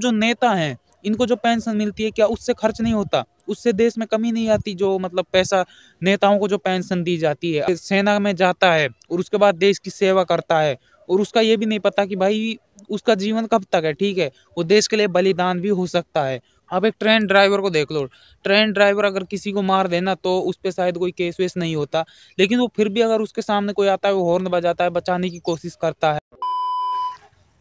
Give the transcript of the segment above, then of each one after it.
जो नेता हैं इनको जो पेंशन मिलती है क्या उससे खर्च नहीं होता उससे देश में कमी नहीं आती जो मतलब पैसा नेताओं को जो पेंशन दी जाती है सेना में जाता है और उसके बाद देश की सेवा करता है और उसका ये भी नहीं पता कि भाई उसका जीवन कब तक है ठीक है वो देश के लिए बलिदान भी हो सकता है अब एक ट्रेन ड्राइवर को देख लो ट्रेन ड्राइवर अगर किसी को मार देना तो उस पर शायद कोई केस वेस नहीं होता लेकिन वो फिर भी अगर उसके सामने कोई आता है वो हॉर्न बजाता है बचाने की कोशिश करता है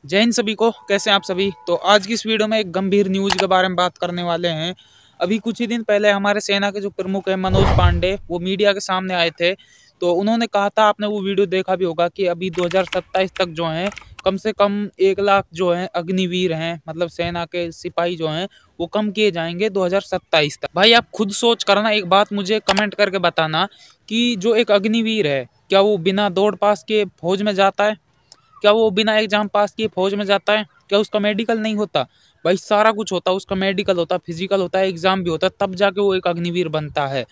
जय हिंद सभी को कैसे हैं आप सभी तो आज की इस वीडियो में एक गंभीर न्यूज़ के बारे में बात करने वाले हैं अभी कुछ ही दिन पहले हमारे सेना के जो प्रमुख हैं मनोज पांडे वो मीडिया के सामने आए थे तो उन्होंने कहा था आपने वो वीडियो देखा भी होगा कि अभी दो तक जो है कम से कम एक लाख जो है अग्निवीर हैं मतलब सेना के सिपाही जो हैं वो कम किए जाएंगे 2027 तक भाई आप खुद सोच करना एक बात मुझे कमेंट करके बताना कि जो एक अग्निवीर है क्या वो बिना दौड़ पास के फौज में जाता है क्या वो बिना एग्जाम पास किए फौज में जाता है क्या उसका मेडिकल नहीं होता भाई सारा कुछ होता है उसका मेडिकल होता फिजिकल होता है एग्ज़ाम भी होता तब जाके वो एक अग्निवीर बनता है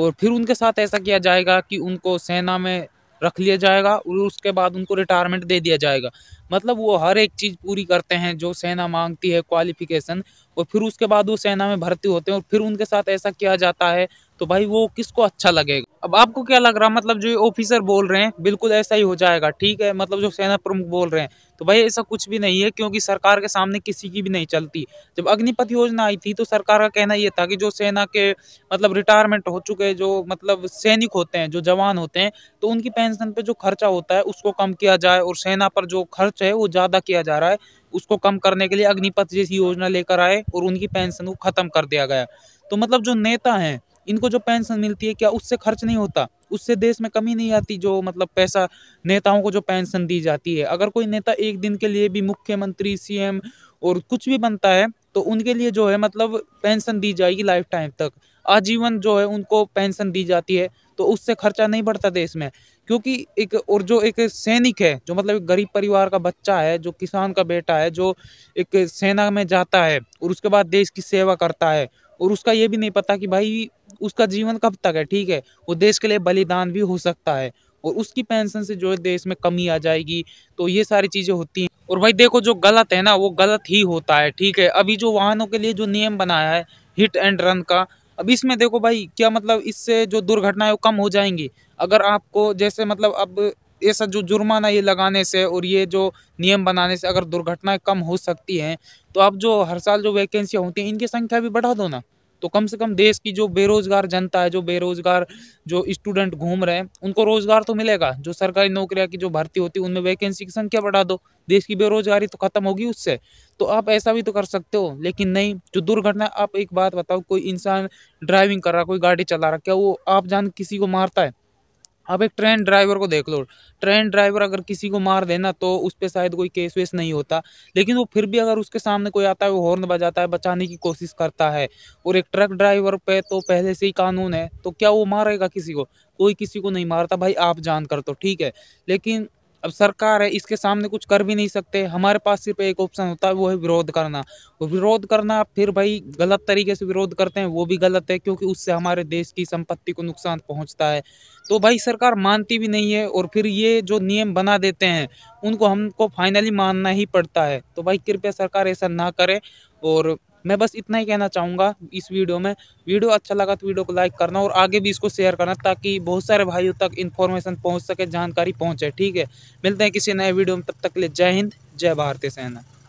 और फिर उनके साथ ऐसा किया जाएगा कि उनको सेना में रख लिया जाएगा और उसके बाद उनको रिटायरमेंट दे दिया जाएगा मतलब वो हर एक चीज़ पूरी करते हैं जो सेना मांगती है क्वालिफिकेशन और फिर उसके बाद वो सेना में भर्ती होते हैं और फिर उनके साथ ऐसा किया जाता है तो भाई वो किसको अच्छा लगेगा अब आपको क्या लग रहा मतलब जो ऑफिसर बोल रहे हैं बिल्कुल ऐसा ही हो जाएगा ठीक है मतलब जो सेना प्रमुख बोल रहे हैं तो भाई ऐसा कुछ भी नहीं है क्योंकि सरकार के सामने किसी की भी नहीं चलती जब अग्निपथ योजना आई थी तो सरकार का कहना यह था कि जो सेना के मतलब रिटायरमेंट हो चुके जो मतलब सैनिक होते हैं जो जवान होते हैं तो उनकी पेंशन पे जो खर्चा होता है उसको कम किया जाए और सेना पर जो खर्च है वो ज़्यादा किया जा रहा है उसको कम करने के लिए अग्निपथ जैसी योजना लेकर आए और उनकी पेंशन को ख़त्म कर दिया गया तो मतलब जो नेता हैं इनको जो पेंशन मिलती है क्या उससे खर्च नहीं होता उससे देश में कमी नहीं आती जो मतलब पैसा नेताओं को जो पेंशन दी जाती है अगर कोई नेता एक दिन के लिए भी मुख्यमंत्री सीएम और कुछ भी बनता है तो उनके लिए जो है मतलब पेंशन दी जाएगी लाइफ टाइम तक आजीवन जो है उनको पेंशन दी जाती है तो उससे खर्चा नहीं बढ़ता देश में क्योंकि एक और जो एक सैनिक है जो मतलब गरीब परिवार का बच्चा है जो किसान का बेटा है जो एक सेना में जाता है और उसके बाद देश की सेवा करता है और उसका ये भी नहीं पता कि भाई उसका जीवन कब तक है ठीक है वो देश के लिए बलिदान भी हो सकता है और उसकी पेंशन से जो है देश में कमी आ जाएगी तो ये सारी चीज़ें होती हैं और भाई देखो जो गलत है ना वो गलत ही होता है ठीक है अभी जो वाहनों के लिए जो नियम बनाया है हिट एंड रन का अब इसमें देखो भाई क्या मतलब इससे जो दुर्घटनाएं वो कम हो जाएंगी अगर आपको जैसे मतलब अब ऐसा जो जुर्माना ये लगाने से और ये जो नियम बनाने से अगर दुर्घटनाएं कम हो सकती हैं तो आप जो हर साल जो वैकेंसियाँ होती हैं इनकी संख्या भी बढ़ा दो ना तो कम से कम देश की जो बेरोजगार जनता है जो बेरोजगार जो स्टूडेंट घूम रहे हैं उनको रोजगार तो मिलेगा जो सरकारी नौकरियां की जो भर्ती होती है उनमें वैकेंसी की संख्या बढ़ा दो देश की बेरोजगारी तो खत्म होगी उससे तो आप ऐसा भी तो कर सकते हो लेकिन नहीं जो दुर्घटना आप एक बात बताओ कोई इंसान ड्राइविंग कर रहा कोई गाड़ी चला रहा क्या वो आप जान किसी को मारता है अब एक ट्रेन ड्राइवर को देख लो ट्रेन ड्राइवर अगर किसी को मार देना तो उस पर शायद कोई केस वेस नहीं होता लेकिन वो फिर भी अगर उसके सामने कोई आता है वो हॉर्न बजाता है बचाने की कोशिश करता है और एक ट्रक ड्राइवर पे तो पहले से ही कानून है तो क्या वो मारेगा किसी को कोई किसी को नहीं मारता भाई आप जान कर तो ठीक है लेकिन अब सरकार है इसके सामने कुछ कर भी नहीं सकते हमारे पास सिर्फ एक ऑप्शन होता है वो है विरोध करना वो विरोध करना फिर भाई गलत तरीके से विरोध करते हैं वो भी गलत है क्योंकि उससे हमारे देश की संपत्ति को नुकसान पहुंचता है तो भाई सरकार मानती भी नहीं है और फिर ये जो नियम बना देते हैं उनको हमको फाइनली मानना ही पड़ता है तो भाई कृपया सरकार ऐसा ना करे और मैं बस इतना ही कहना चाहूँगा इस वीडियो में वीडियो अच्छा लगा तो वीडियो को लाइक करना और आगे भी इसको शेयर करना ताकि बहुत सारे भाइयों तक इन्फॉर्मेशन पहुँच सके जानकारी पहुँचे ठीक है मिलते हैं किसी नए वीडियो में तब तक के लिए जय हिंद जय भारतीय सेना